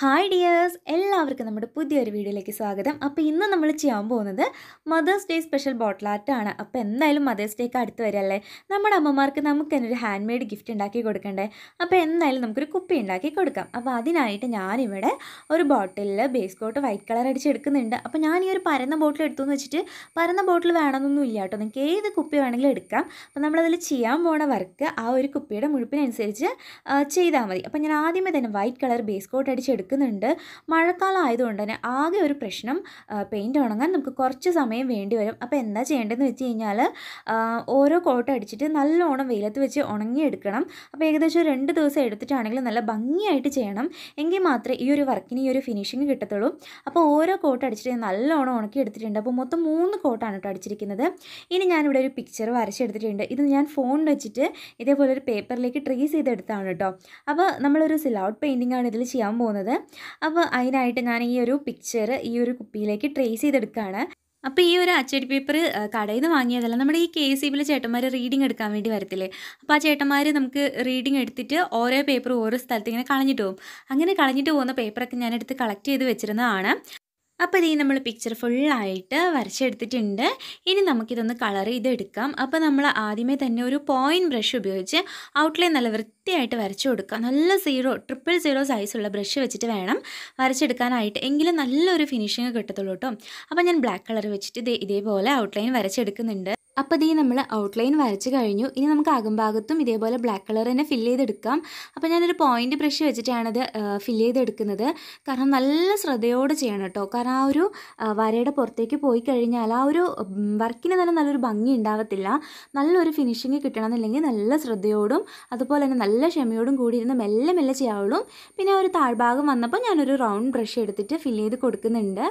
hi dears എല്ലാവർക്കും നമ്മുടെ പുതിയൊരു വീഡിയോയിലേക്ക് സ്വാഗതം അപ്പോൾ ഇന്ന് നമ്മൾ ചെയ്യാൻ പോകുന്നത് മദേഴ്സ് ഡേ സ്പെഷ്യൽ ബോട്ടിൽ ആണ് അപ്പോൾ എന്തായാലും മദേഴ്സ് ഡേക്ക് അടുത്ത് വരല്ലേ നമ്മുടെ അമ്മമാർക്ക് നമുക്ക് തന്നെ ഒരു ഹാൻഡ് മെയ്ഡ് ഗിഫ്റ്റ് ഉണ്ടാക്കി കൊടുക്കണ്ടേ അപ്പോൾ എന്തായാലും നമുക്കൊരു കുപ്പി ഉണ്ടാക്കി കൊടുക്കാം അപ്പോൾ അതിനായിട്ട് ഞാനിവിടെ ഒരു ബോട്ടിലിൽ ബേസ് കോട്ട് വൈറ്റ് കളർ അടിച്ചെടുക്കുന്നുണ്ട് അപ്പോൾ ഞാൻ ഈ ഒരു പരന്ന ബോട്ടിൽ എടുത്തു എന്ന് വെച്ചിട്ട് പരന്ന ബോട്ടിൽ വേണമെന്നൊന്നും ഇല്ല കേട്ടോ നിങ്ങൾക്ക് ഏത് കുപ്പി വേണമെങ്കിലും എടുക്കാം അപ്പോൾ നമ്മളതിൽ ചെയ്യാൻ പോണ വർക്ക് ആ ഒരു കുപ്പിയുടെ മുഴുപ്പിനനുസരിച്ച് ചെയ്താൽ മതി അപ്പോൾ ഞാൻ ആദ്യമേ തന്നെ വൈറ്റ് കളർ ബേസ് കോട്ട് അടിച്ചെടുക്കും എടുക്കുന്നുണ്ട് മഴക്കാലം ആയതുകൊണ്ട് തന്നെ ആകെ ഒരു പ്രശ്നം പെയിൻറ്റ് ഉണങ്ങാൻ നമുക്ക് കുറച്ച് സമയം വേണ്ടി വരും അപ്പോൾ എന്താ ചെയ്യേണ്ടതെന്ന് വെച്ച് കഴിഞ്ഞാൽ ഓരോ കോട്ട് അടിച്ചിട്ട് നല്ലോണം വെയിലത്ത് വെച്ച് ഉണങ്ങിയെടുക്കണം അപ്പോൾ ഏകദേശം രണ്ട് ദിവസം എടുത്തിട്ടാണെങ്കിൽ നല്ല ഭംഗിയായിട്ട് ചെയ്യണം എങ്കിൽ മാത്രമേ ഈ ഒരു വർക്കിന് ഈ ഒരു ഫിനിഷിങ് കിട്ടത്തുള്ളൂ അപ്പോൾ ഓരോ കോട്ട് അടിച്ചിട്ട് നല്ലോണം ഉണക്കി എടുത്തിട്ടുണ്ട് അപ്പോൾ മൊത്തം മൂന്ന് കോട്ടാണ് കേട്ടോ അടിച്ചിരിക്കുന്നത് ഇനി ഞാനിവിടെ ഒരു പിക്ചർ വരച്ചെടുത്തിട്ടുണ്ട് ഇത് ഞാൻ ഫോണിൽ വെച്ചിട്ട് ഇതേപോലെ ഒരു പേപ്പറിലേക്ക് ട്രേസ് ചെയ്തെടുത്താണ് കേട്ടോ അപ്പോൾ നമ്മളൊരു സിലൗട്ട് പെയിൻറ്റിംഗ് ആണ് ഇതിൽ ചെയ്യാൻ പോകുന്നത് അപ്പോൾ അതിനായിട്ട് ഞാൻ ഈ ഒരു പിക്ചർ ഈ ഒരു കുപ്പിയിലേക്ക് ട്രേസ് ചെയ്തെടുക്കുകയാണ് അപ്പോൾ ഈ ഒരു അച്ചടി പേപ്പർ കടയിൽ നിന്ന് വാങ്ങിയതല്ല നമ്മുടെ ഈ കെ സി ബിയിലെ ചേട്ടന്മാർ റീഡിങ് എടുക്കാൻ വേണ്ടി വരത്തില്ലേ അപ്പോൾ ആ ചേട്ടന്മാർ നമുക്ക് റീഡിങ് എടുത്തിട്ട് ഓരോ പേപ്പർ ഓരോ സ്ഥലത്ത് ഇങ്ങനെ കളഞ്ഞിട്ട് പോകും അങ്ങനെ കളഞ്ഞിട്ട് പോകുന്ന പേപ്പറൊക്കെ ഞാനെടുത്ത് കളക്ട് ചെയ്ത് വെച്ചിരുന്നതാണ് അപ്പോൾ ഇതേ നമ്മൾ പിക്ചർ ഫുള്ളായിട്ട് വരച്ചെടുത്തിട്ടുണ്ട് ഇനി നമുക്കിതൊന്ന് കളർ ചെയ്തെടുക്കാം അപ്പോൾ നമ്മൾ ആദ്യമേ തന്നെ ഒരു പോയിൻറ്റ് ബ്രഷ് ഉപയോഗിച്ച് ഔട്ട്ലൈൻ നല്ല വൃത്തിയായിട്ട് വരച്ചു കൊടുക്കുക നല്ല സീറോ ട്രിപ്പിൾ സീറോ സൈസുള്ള ബ്രഷ് വെച്ചിട്ട് വേണം വരച്ചെടുക്കാനായിട്ട് എങ്കിലും നല്ലൊരു ഫിനിഷിങ് കിട്ടത്തുള്ളൂ കേട്ടോ അപ്പോൾ ഞാൻ ബ്ലാക്ക് കളർ വെച്ചിട്ട് ഇതേ ഇതേപോലെ ഔട്ട്ലൈൻ വരച്ചെടുക്കുന്നുണ്ട് അപ്പോൾ ഇതീ നമ്മൾ ഔട്ട്ലൈൻ വരച്ച് കഴിഞ്ഞു ഇനി നമുക്ക് അകംഭാഗത്തും ഇതേപോലെ ബ്ലാക്ക് കളർ തന്നെ ഫിൽ ചെയ്തെടുക്കാം അപ്പോൾ ഞാനൊരു പോയിൻറ്റ് ബ്രഷ് വെച്ചിട്ടാണത് ഫിൽ ചെയ്തെടുക്കുന്നത് കാരണം നല്ല ശ്രദ്ധയോടെ ചെയ്യണം കേട്ടോ കാരണം ആ ഒരു വരയുടെ പുറത്തേക്ക് പോയി കഴിഞ്ഞാൽ ആ ഒരു വർക്കിന് തന്നെ നല്ലൊരു ഭംഗി ഉണ്ടാവത്തില്ല നല്ലൊരു ഫിനിഷിങ് കിട്ടണമെന്നില്ലെങ്കിൽ നല്ല ശ്രദ്ധയോടും അതുപോലെ തന്നെ നല്ല ക്ഷമയോടും കൂടി ഇരുന്ന് മെല്ലെ മെല്ലെ ചെയ്യാവുള്ളൂ പിന്നെ ഒരു താഴ്ഭാഗം വന്നപ്പോൾ ഞാനൊരു റൗണ്ട് ബ്രഷ് എടുത്തിട്ട് ഫിൽ ചെയ്ത് കൊടുക്കുന്നുണ്ട്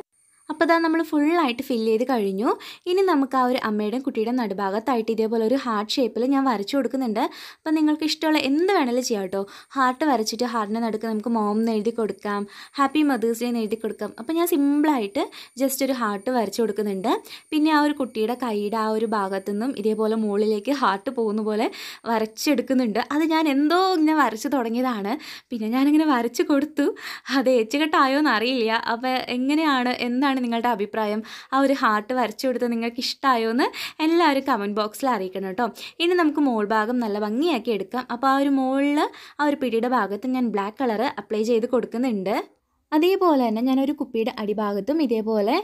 അപ്പോൾ അതാ നമ്മൾ ഫുള്ളായിട്ട് ഫില്ല് ചെയ്ത് കഴിഞ്ഞു ഇനി നമുക്ക് ആ ഒരു അമ്മയുടെയും കുട്ടിയുടെയും നടുഭാഗത്തായിട്ട് ഇതേപോലെ ഒരു ഹാർട്ട് ഷേപ്പിൽ ഞാൻ വരച്ചു കൊടുക്കുന്നുണ്ട് അപ്പോൾ നിങ്ങൾക്ക് ഇഷ്ടമുള്ള എന്ത് വേണമെങ്കിലും ചെയ്യാം കേട്ടോ ഹാർട്ട് വരച്ചിട്ട് ഹാർട്ടിനെ നടുക്ക് നമുക്ക് മോം എന്ന് എഴുതി കൊടുക്കാം ഹാപ്പി മദേഴ്സ് ഡേ എന്ന് എഴുതി കൊടുക്കാം അപ്പോൾ ഞാൻ സിമ്പിളായിട്ട് ജസ്റ്റ് ഒരു ഹാർട്ട് വരച്ചു കൊടുക്കുന്നുണ്ട് പിന്നെ ആ ഒരു കുട്ടിയുടെ കൈയുടെ ആ ഒരു ഭാഗത്തു നിന്നും ഇതേപോലെ മുകളിലേക്ക് ഹാർട്ട് പോകുന്ന പോലെ വരച്ചെടുക്കുന്നുണ്ട് അത് ഞാൻ എന്തോ ഇങ്ങനെ വരച്ചു തുടങ്ങിയതാണ് പിന്നെ ഞാനിങ്ങനെ വരച്ചു കൊടുത്തു അത് ഏച്ചുകെട്ടായോ എന്നറിയില്ല അപ്പോൾ എങ്ങനെയാണ് എന്താണ് എന്താണ് നിങ്ങളുടെ അഭിപ്രായം ആ ഒരു ഹാർട്ട് വരച്ചു കൊടുത്ത് നിങ്ങൾക്ക് ഇഷ്ടമായോ എന്ന് എല്ലാവരും കമൻറ്റ് ബോക്സിൽ അറിയിക്കണം കേട്ടോ ഇനി നമുക്ക് മോൾ ഭാഗം നല്ല ഭംഗിയാക്കി എടുക്കാം അപ്പോൾ ആ ഒരു മോളിൽ ആ ഒരു പിടിയുടെ ഭാഗത്ത് ഞാൻ ബ്ലാക്ക് കളർ അപ്ലൈ ചെയ്ത് കൊടുക്കുന്നുണ്ട് അതേപോലെ തന്നെ ഞാനൊരു കുപ്പിയുടെ അടിഭാഗത്തും ഇതേപോലെ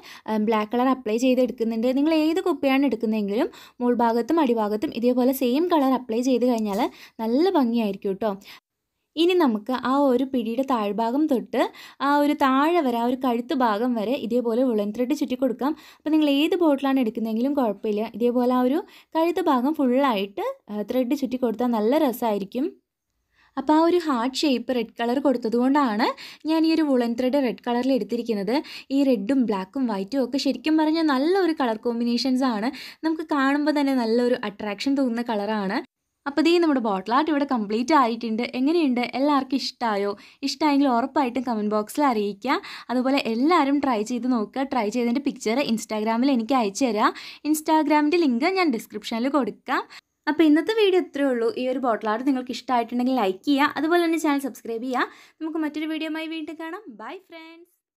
ബ്ലാക്ക് കളർ അപ്ലൈ ചെയ്ത് എടുക്കുന്നുണ്ട് നിങ്ങൾ ഏത് കുപ്പിയാണ് എടുക്കുന്നതെങ്കിലും മുൾഭാഗത്തും അടിഭാഗത്തും ഇതേപോലെ സെയിം കളർ അപ്ലൈ ചെയ്ത് കഴിഞ്ഞാൽ നല്ല ഭംഗിയായിരിക്കും കേട്ടോ ഇനി നമുക്ക് ആ ഒരു പിടിയുടെ താഴ്ഭാഗം തൊട്ട് ആ ഒരു താഴെ വരെ ആ ഒരു കഴുത്ത് ഭാഗം വരെ ഇതേപോലെ വുളൻ ത്രെഡ് ചുറ്റി കൊടുക്കാം അപ്പം നിങ്ങൾ ഏത് ബോട്ടിലാണ് എടുക്കുന്നതെങ്കിലും കുഴപ്പമില്ല ഇതേപോലെ ആ ഒരു കഴുത്ത് ഭാഗം ഫുള്ളായിട്ട് ത്രെഡ് ചുറ്റി കൊടുത്താൽ നല്ല രസമായിരിക്കും അപ്പോൾ ആ ഒരു ഹാർട്ട് ഷേപ്പ് റെഡ് കളർ കൊടുത്തതുകൊണ്ടാണ് ഞാൻ ഈ ഒരു വുളൻ ത്രെഡ് റെഡ് കളറിൽ എടുത്തിരിക്കുന്നത് ഈ റെഡും ബ്ലാക്കും വൈറ്റും ഒക്കെ ശരിക്കും പറഞ്ഞാൽ നല്ലൊരു കളർ കോമ്പിനേഷൻസ് ആണ് നമുക്ക് കാണുമ്പോൾ തന്നെ നല്ലൊരു അട്രാക്ഷൻ തോന്നുന്ന കളറാണ് അപ്പോൾ ഇതേ നമ്മുടെ ബോട്ടിൽ ആർട്ട് ഇവിടെ കംപ്ലീറ്റ് ആയിട്ടുണ്ട് എങ്ങനെയുണ്ട് എല്ലാവർക്കും ഇഷ്ടമായോ ഇഷ്ടമായെങ്കിൽ ഉറപ്പായിട്ടും കമൻറ്റ് ബോക്സിൽ അറിയിക്കുക അതുപോലെ എല്ലാവരും ട്രൈ ചെയ്ത് നോക്കുക ട്രൈ ചെയ്തതിൻ്റെ പിക്ചർ ഇൻസ്റ്റാഗ്രാമിൽ എനിക്ക് അയച്ചു തരാം ഇൻസ്റ്റാഗ്രാമിൻ്റെ ലിങ്ക് ഞാൻ ഡിസ്ക്രിപ്ഷനിൽ കൊടുക്കാം അപ്പോൾ ഇന്നത്തെ വീഡിയോ ഇത്രയേ ഉള്ളൂ ഈ ഒരു ബോട്ടിൽ ആർട്ട് നിങ്ങൾക്ക് ഇഷ്ടമായിട്ടുണ്ടെങ്കിൽ ലൈക്ക് ചെയ്യുക അതുപോലെ തന്നെ ചാനൽ സബ്സ്ക്രൈബ് ചെയ്യുക നമുക്ക് മറ്റൊരു വീഡിയോ വീണ്ടും കാണാം ബൈ ഫ്രണ്ട്സ്